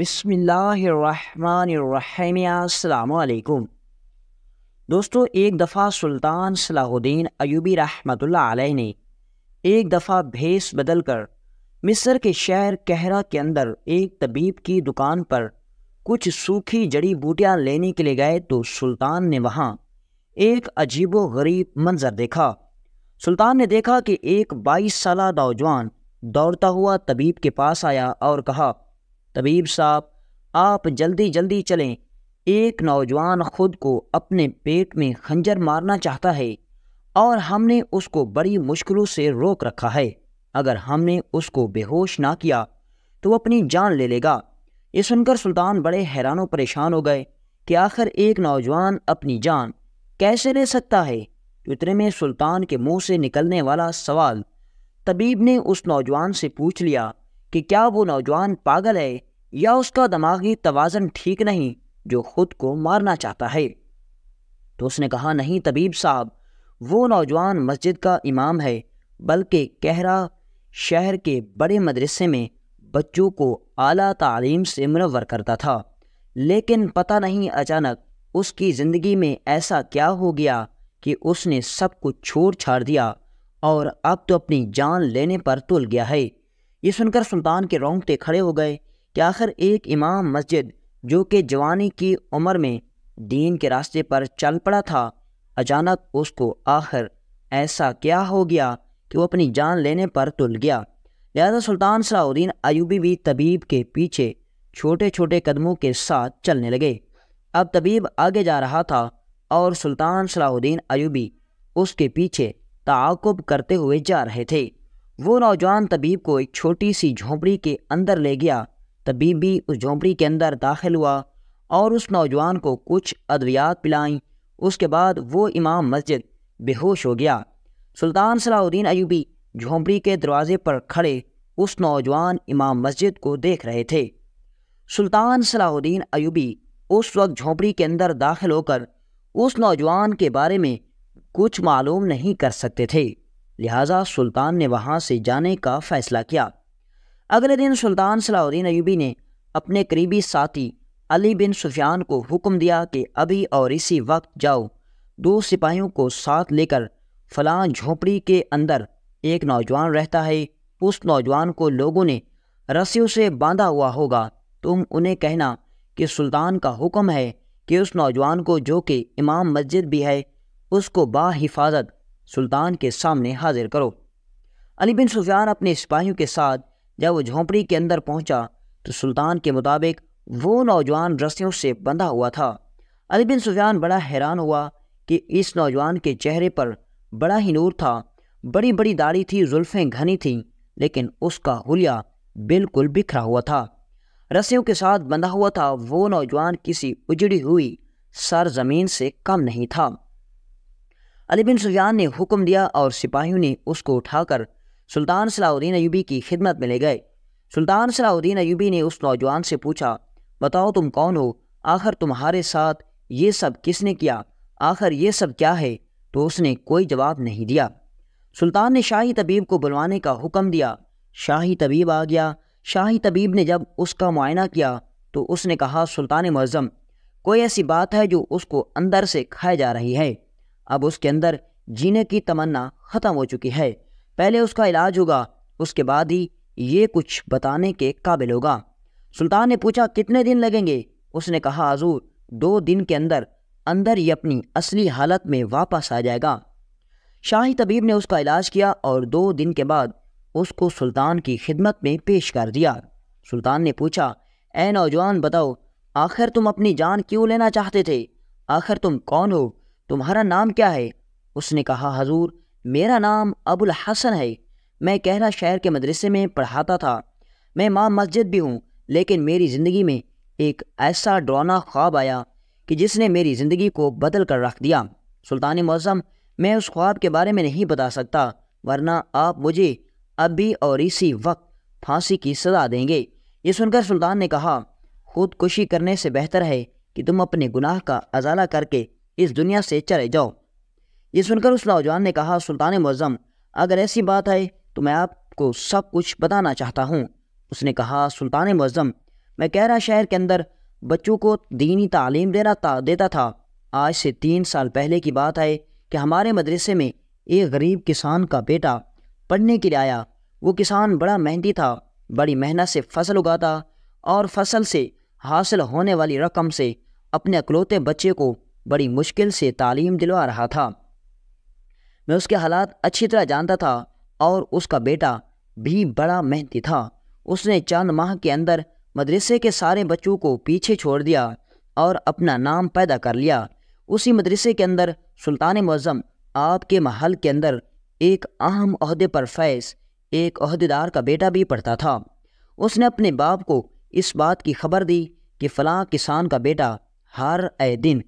बसमिल्लाम दोस्तों एक दफ़ा सुल्तान सलाहुद्दीन अयूबी रहमत ने एक दफ़ा भेस बदल कर मिस्र के शहर कहरा के अंदर एक तबीब की दुकान पर कुछ सूखी जड़ी बूटियां लेने के लिए गए तो सुल्तान ने वहां एक अजीबो गरीब मंजर देखा सुल्तान ने देखा कि एक बाईस साल नौजवान दौड़ता हुआ तबीब के पास आया और कहा तबीब साहब आप जल्दी जल्दी चलें एक नौजवान खुद को अपने पेट में खंजर मारना चाहता है और हमने उसको बड़ी मुश्किलों से रोक रखा है अगर हमने उसको बेहोश ना किया तो वो अपनी जान ले लेगा ये सुनकर सुल्तान बड़े हैरानों परेशान हो गए कि आखिर एक नौजवान अपनी जान कैसे ले सकता है इतने में सुल्तान के मुंह से निकलने वाला सवाल तबीब ने उस नौजवान से पूछ लिया कि क्या वो नौजवान पागल है या उसका दिमागी तोज़न ठीक नहीं जो खुद को मारना चाहता है तो उसने कहा नहीं तबीब साहब वो नौजवान मस्जिद का इमाम है बल्कि कहरा शहर के बड़े मदरसे में बच्चों को आला तालीम से मुनवर करता था लेकिन पता नहीं अचानक उसकी ज़िंदगी में ऐसा क्या हो गया कि उसने सब कुछ छोड़ छाड़ दिया और अब तो अपनी जान लेने पर तुल गया है ये सुनकर सुल्तान के रोंगटे खड़े हो गए कि आखिर एक इमाम मस्जिद जो कि जवानी की उम्र में दीन के रास्ते पर चल पड़ा था अचानक उसको आखिर ऐसा क्या हो गया कि वो अपनी जान लेने पर तुल गया लिहाजा सुल्तान सलाउद्दीन अयूबी भी तबीब के पीछे छोटे छोटे कदमों के साथ चलने लगे अब तबीब आगे जा रहा था और सुल्तान सलाउद्दीन अयूबी उसके पीछे ताकुब करते हुए जा रहे थे वो नौजवान तबीब को एक छोटी सी झोंपड़ी के अंदर ले गया तबीब भी उस झोंपड़ी के अंदर दाखिल हुआ और उस नौजवान को कुछ अद्वियात पिलाईं उसके बाद वो इमाम मस्जिद बेहोश हो गया सुल्तान सलाउद्दीन अयूबी झोंपड़ी के दरवाजे पर खड़े उस नौजवान इमाम मस्जिद को देख रहे थे सुल्तान सलाउद्दीन अयूबी उस वक्त झोंपड़ी के अंदर दाखिल होकर उस नौजवान के बारे में कुछ मालूम नहीं कर सकते थे लिहाजा सुल्तान ने वहाँ से जाने का फ़ैसला किया अगले दिन सुल्तान सलाउद्दीन अयूबी ने अपने करीबी साथी अली बिन सुफियान को हुक्म दिया कि अभी और इसी वक्त जाओ दो सिपाहियों को साथ लेकर फलां झोपड़ी के अंदर एक नौजवान रहता है उस नौजवान को लोगों ने रस्सियों से बांधा हुआ होगा तुम उन्हें कहना कि सुल्तान का हुक्म है कि उस नौजवान को जो कि इमाम मस्जिद भी है उसको बाहिफाजत सुल्तान के सामने हाजिर करो अली बिन सुफियान अपने सिपाहियों के साथ जब वो झोंपड़ी के अंदर पहुंचा तो सुल्तान के मुताबिक वो नौजवान रस्सियों से बंधा हुआ था अली बिन सुफियान बड़ा हैरान हुआ कि इस नौजवान के चेहरे पर बड़ा ही नूर था बड़ी बड़ी दाढ़ी थी जुल्फ़ें घनी थीं लेकिन उसका हुलिया बिल्कुल बिखरा हुआ था रस्सियों के साथ बंधा हुआ था वो नौजवान किसी उजड़ी हुई सरजमीन से कम नहीं था अली बिन सुफियान ने हुक्म दिया और सिपाहियों ने उसको उठाकर सुल्तान सलाउद्दीन अयूबी की खिदमत में ले गए सुल्तान सलाउद्दीन अयूबी ने उस नौजवान से पूछा बताओ तुम कौन हो आखिर तुम्हारे साथ ये सब किसने किया आखिर ये सब क्या है तो उसने कोई जवाब नहीं दिया सुल्तान ने शाही तबीब को बुलवाने का हुक्म दिया शाही तबीब आ गया शाही तबीब ने जब उसका मुआयना किया तो उसने कहा सुल्तान मज़म कोई ऐसी बात है जो उसको अंदर से खाए जा रही है अब उसके अंदर जीने की तमन्ना ख़त्म हो चुकी है पहले उसका इलाज होगा उसके बाद ही ये कुछ बताने के काबिल होगा सुल्तान ने पूछा कितने दिन लगेंगे उसने कहा हजूर दो दिन के अंदर अंदर ही अपनी असली हालत में वापस आ जाएगा शाही तबीब ने उसका इलाज किया और दो दिन के बाद उसको सुल्तान की खिदमत में पेश कर दिया सुल्तान ने पूछा ए नौजवान बताओ आखिर तुम अपनी जान क्यों लेना चाहते थे आखिर तुम कौन हो तुम्हारा नाम क्या है उसने कहा हजूर मेरा नाम अबुल हसन है मैं कहरा शहर के मदरसे में पढ़ाता था मैं माँ मस्जिद भी हूँ लेकिन मेरी ज़िंदगी में एक ऐसा ड्रोना ख्वाब आया कि जिसने मेरी ज़िंदगी को बदल कर रख दिया सुल्तान मौसम मैं उस ख्वाब के बारे में नहीं बता सकता वरना आप मुझे अभी और इसी वक्त फांसी की सज़ा देंगे ये सुनकर सुल्तान ने कहा खुदकुशी करने से बेहतर है कि तुम अपने गुनाह का अजाला करके इस दुनिया से चले जाओ ये सुनकर उस नौजवान ने कहा सुल्तान मज़म अगर ऐसी बात है तो मैं आपको सब कुछ बताना चाहता हूँ उसने कहा सुल्तान मज़म मैं कहरा शहर के अंदर बच्चों को दीनी तालीम देना था देता था आज से तीन साल पहले की बात है कि हमारे मदरसे में एक गरीब किसान का बेटा पढ़ने के लिए आया वो किसान बड़ा मेहनती था बड़ी मेहनत से फसल उगाता और फसल से हासिल होने वाली रकम से अपने अकलौते बच्चे को बड़ी मुश्किल से तालीम दिलवा रहा था मैं उसके हालात अच्छी तरह जानता था और उसका बेटा भी बड़ा मेहनती था उसने चंद माह के अंदर मदरसे के सारे बच्चों को पीछे छोड़ दिया और अपना नाम पैदा कर लिया उसी मदरसे के अंदर सुल्तान मज़म आपके महल के अंदर एक अहम अहदे पर फैज़ एक अहदेदार का बेटा भी पढ़ता था उसने अपने बाप को इस बात की खबर दी कि फ़लाँ किसान का बेटा हर ए दिन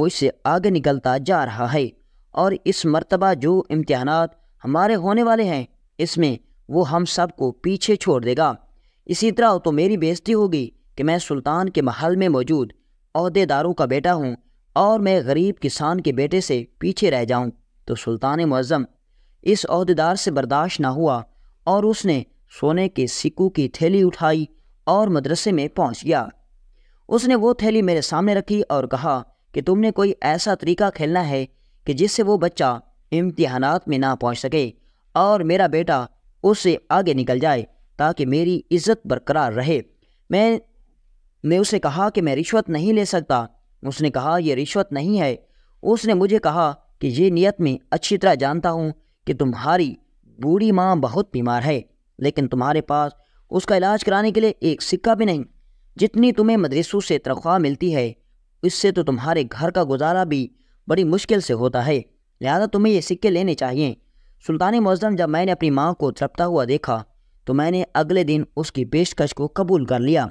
मुझसे आगे निकलता जा रहा है और इस मरतबा जो इम्तहान हमारे होने वाले हैं इसमें वो हम सब को पीछे छोड़ देगा इसी तरह तो मेरी बेजती होगी कि मैं सुल्तान के महल में मौजूद अहदेदारों का बेटा हूँ और मैं गरीब किसान के बेटे से पीछे रह जाऊँ तो सुल्तान मज़म इस अहदेदार से बर्दाश्त ना हुआ और उसने सोने के सिक्कू की थैली उठाई और मदरसे में पहुँच गया उसने वो थैली मेरे सामने रखी और कहा कि तुमने कोई ऐसा तरीका खेलना है कि जिससे वो बच्चा इम्तहानात में ना पहुंच सके और मेरा बेटा उससे आगे निकल जाए ताकि मेरी इज्जत बरकरार रहे मैं मैं उसे कहा कि मैं रिश्वत नहीं ले सकता उसने कहा यह रिश्वत नहीं है उसने मुझे कहा कि ये नियत में अच्छी तरह जानता हूँ कि तुम्हारी बूढ़ी माँ बहुत बीमार है लेकिन तुम्हारे पास उसका इलाज कराने के लिए एक सिक्का भी नहीं जितनी तुम्हें मदरसों से तनख्वाह मिलती है इससे तो तुम्हारे घर का गुजारा भी बड़ी मुश्किल से होता है लिहाजा तुम्हें ये सिक्के लेने चाहिए सुल्तान मौजम जब मैंने अपनी माँ को झपता हुआ देखा तो मैंने अगले दिन उसकी पेशकश को कबूल कर लिया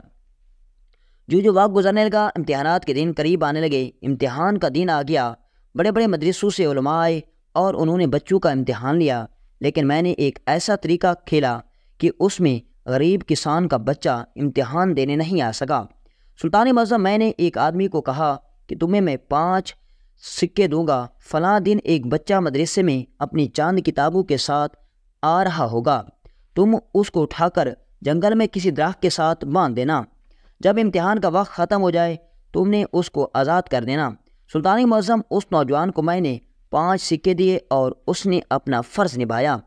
जो जो वाक़ गुजरने लगा इम्तहान के दिन करीब आने लगे इम्तहान का दिन आ गया बड़े बड़े मदरसों से आए और उन्होंने बच्चों का इम्तहान लिया लेकिन मैंने एक ऐसा तरीका खेला कि उसमें गरीब किसान का बच्चा इम्तहान देने नहीं आ सका सुल्तान मज़हब मैंने एक आदमी को कहा कि तुम्हें मैं पाँच सिक्के दूंगा फ़ला दिन एक बच्चा मदरसे में अपनी चांद किताबों के साथ आ रहा होगा तुम उसको उठाकर जंगल में किसी दराख के साथ बांध देना जब इम्तहान का वक्त ख़त्म हो जाए तुमने उसको आज़ाद कर देना सुल्तानी मज़म उस नौजवान को मैंने पाँच सिक्के दिए और उसने अपना फ़र्ज़ निभाया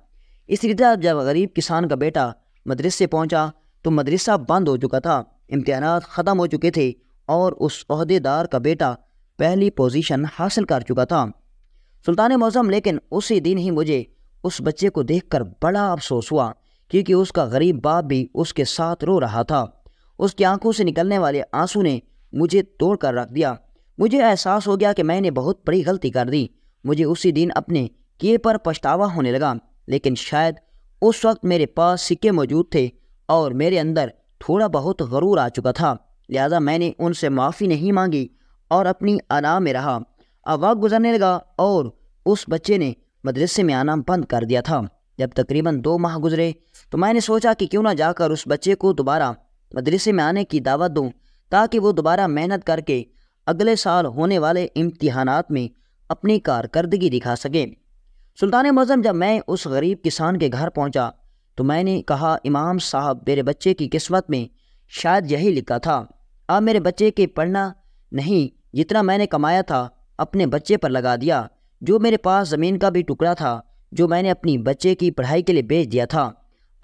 इसी तरह जब गरीब किसान का बेटा मदरसे पहुँचा तो मदरसा बंद हो चुका था इम्तहान ख़त्म हो चुके थे और उस अहदेदार का बेटा पहली पोजीशन हासिल कर चुका था सुल्तान मौज़म लेकिन उसी दिन ही मुझे उस बच्चे को देखकर बड़ा अफसोस हुआ क्योंकि उसका गरीब बाप भी उसके साथ रो रहा था उसकी आंखों से निकलने वाले आंसू ने मुझे तोड़ कर रख दिया मुझे एहसास हो गया कि मैंने बहुत बड़ी गलती कर दी मुझे उसी दिन अपने किए पर पछतावा होने लगा लेकिन शायद उस वक्त मेरे पास सिक्के मौजूद थे और मेरे अंदर थोड़ा बहुत गरूर आ चुका था लिहाजा मैंने उनसे माफ़ी नहीं मांगी और अपनी अना में रहा अब वक्त गुजरने लगा और उस बच्चे ने मदरसे में आना बंद कर दिया था जब तकरीबन दो माह गुजरे तो मैंने सोचा कि क्यों ना जाकर उस बच्चे को दोबारा मदरसे में आने की दावत दूँ ताकि वो दोबारा मेहनत करके अगले साल होने वाले इम्तहान में अपनी कारकर्दगी दिखा सके सुल्तान मज़म जब मैं उस गरीब किसान के घर पहुंचा तो मैंने कहा इमाम साहब मेरे बच्चे की किस्मत में शायद यही लिखा था अब मेरे बच्चे के पढ़ना नहीं जितना मैंने कमाया था अपने बच्चे पर लगा दिया जो मेरे पास ज़मीन का भी टुकड़ा था जो मैंने अपनी बच्चे की पढ़ाई के लिए बेच दिया था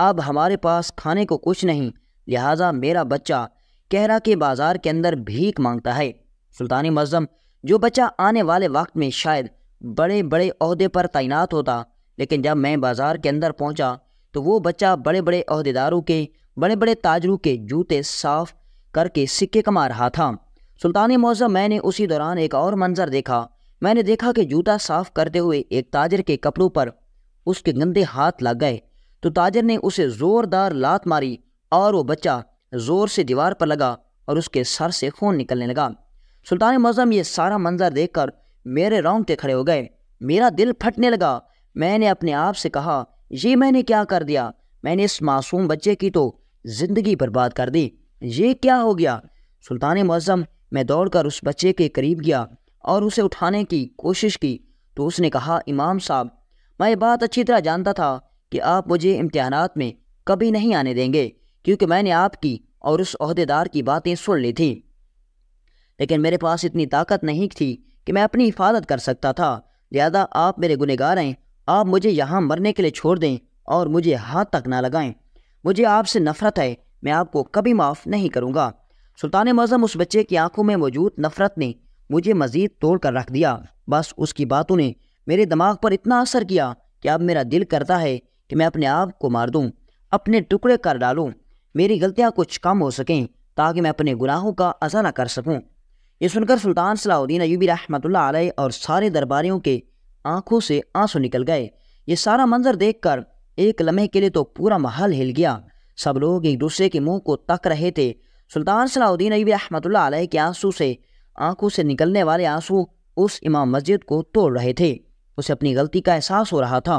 अब हमारे पास खाने को कुछ नहीं लिहाजा मेरा बच्चा कहरा के बाज़ार के अंदर भीख मांगता है सुल्तानी मज़म जो बच्चा आने वाले वक्त में शायद बड़े बड़े अहदे पर तैनात होता लेकिन जब मैं बाज़ार के अंदर पहुंचा तो वो बच्चा बड़े बड़े अहदेदारों के बड़े बड़े ताजरों के जूते साफ़ करके सिक्के कमा रहा था सुल्तान मुआजा मैंने उसी दौरान एक और मंजर देखा मैंने देखा कि जूता साफ करते हुए एक ताजर के कपड़ों पर उसके गंदे हाथ लग गए तो ताजर ने उसे ज़ोरदार लात मारी और वो बच्चा ज़ोर से दीवार पर लगा और उसके सर से खून निकलने लगा सुल्तान मौजम ये सारा मंजर देखकर मेरे रोंगटे खड़े हो गए मेरा दिल फटने लगा मैंने अपने आप से कहा ये मैंने क्या कर दिया मैंने इस मासूम बच्चे की तो ज़िंदगी बर्बाद कर दी ये क्या हो गया सुल्तान मौजम मैं दौड़कर उस बच्चे के करीब गया और उसे उठाने की कोशिश की तो उसने कहा इमाम साहब मैं बात अच्छी तरह जानता था कि आप मुझे इम्तहान में कभी नहीं आने देंगे क्योंकि मैंने आपकी और उस अहदेदार की बातें सुन ली थी लेकिन मेरे पास इतनी ताकत नहीं थी कि मैं अपनी हिफाजत कर सकता था लिहाजा आप मेरे गुनहगार हैं आप मुझे यहाँ मरने के लिए छोड़ दें और मुझे हाथ तक ना लगाएं मुझे आपसे नफरत है मैं आपको कभी माफ़ नहीं करूँगा सुल्तान मज़म उस बच्चे की आंखों में मौजूद नफ़रत ने मुझे मज़ीद तोड़ कर रख दिया बस उसकी बातों ने मेरे दिमाग पर इतना असर किया कि अब मेरा दिल करता है कि मैं अपने आप को मार दूँ अपने टुकड़े कर डालूँ मेरी गलतियाँ कुछ कम हो सकें ताकि मैं अपने गुनाहों का अजा ना कर सकूँ ये सुनकर सुल्तान सलाउद्दीन अयूबी रहमत और सारे दरबारियों के आंखों से आंसू निकल गए ये सारा मंजर देखकर एक लम्हे के लिए तो पूरा महल हिल गया सब लोग एक दूसरे के मुंह को तक रहे थे सुल्तान सलाउद्दीन अयूबी रहमतुल्लाह के आंसू से आंखों से निकलने वाले आंसू उस इमाम मस्जिद को तोड़ रहे थे उसे अपनी गलती का एहसास हो रहा था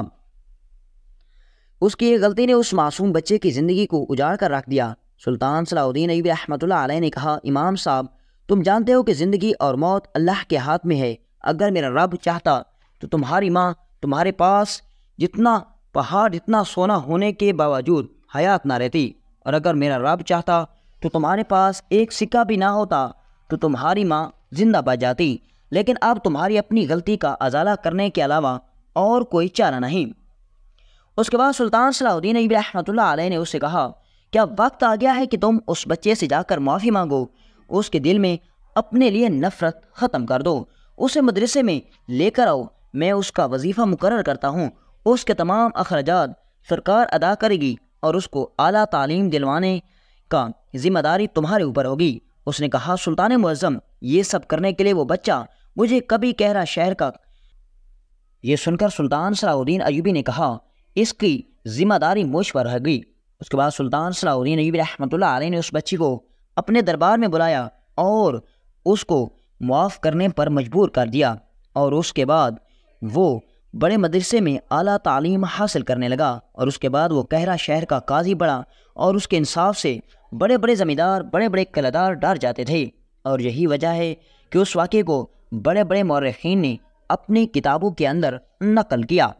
उसकी ये गलती ने उस मासूम बच्चे की ज़िंदगी को उजाड़ कर रख दिया सुल्तान सलाउद्दीन अब रहमतुल्लाह ने कहा इमाम साहब तुम जानते हो कि ज़िंदगी और मौत अल्लाह के हाथ में है अगर मेरा रब चाहता तो तुम्हारी माँ तुम्हारे पास जितना पहाड़ जितना सोना होने के बावजूद हयात ना रहती और अगर मेरा रब चाहता तो तुम्हारे पास एक सिक्का भी ना होता तो तुम्हारी माँ जिंदा बच जाती लेकिन अब तुम्हारी अपनी गलती का अजाला करने के अलावा और कोई चारा नहीं उसके बाद सुल्तान सलाउद्दीन अबी रहमतुल्लाह ने उससे कहा क्या वक्त आ गया है कि तुम उस बच्चे से जाकर माफ़ी मांगो उसके दिल में अपने लिए नफ़रत ख़त्म कर दो उसे मदरसे में लेकर आओ मैं उसका वजीफ़ा मुकर करता हूँ उसके तमाम अखराज सरकार अदा करेगी और उसको अली तालीम दिलवाने का जिम्मेदारी तुम्हारे ऊपर होगी उसने कहा सुल्तान मुज़म ये सब करने के लिए वो बच्चा मुझे कभी कह रहा शहर का ये सुनकर सुल्तान सलाउद्दीन अयूबी ने कहा इसकी जिम्मेदारी मुझ पर रहेगी उसके बाद सुल्तान सलाउद्दीन अयूबी रहमत ने उस बच्ची को अपने दरबार में बुलाया और उसको मुआफ़ करने पर मजबूर कर दिया और उसके बाद वो बड़े मदरसे में आला तालीम हासिल करने लगा और उसके बाद वो कहरा शहर का काजी बड़ा और उसके इंसाफ से बड़े बड़े ज़मींदार बड़े बड़े कलादार डर जाते थे और यही वजह है कि उस वाक़े को बड़े बड़े मौरखीन ने अपनी किताबों के अंदर नकल किया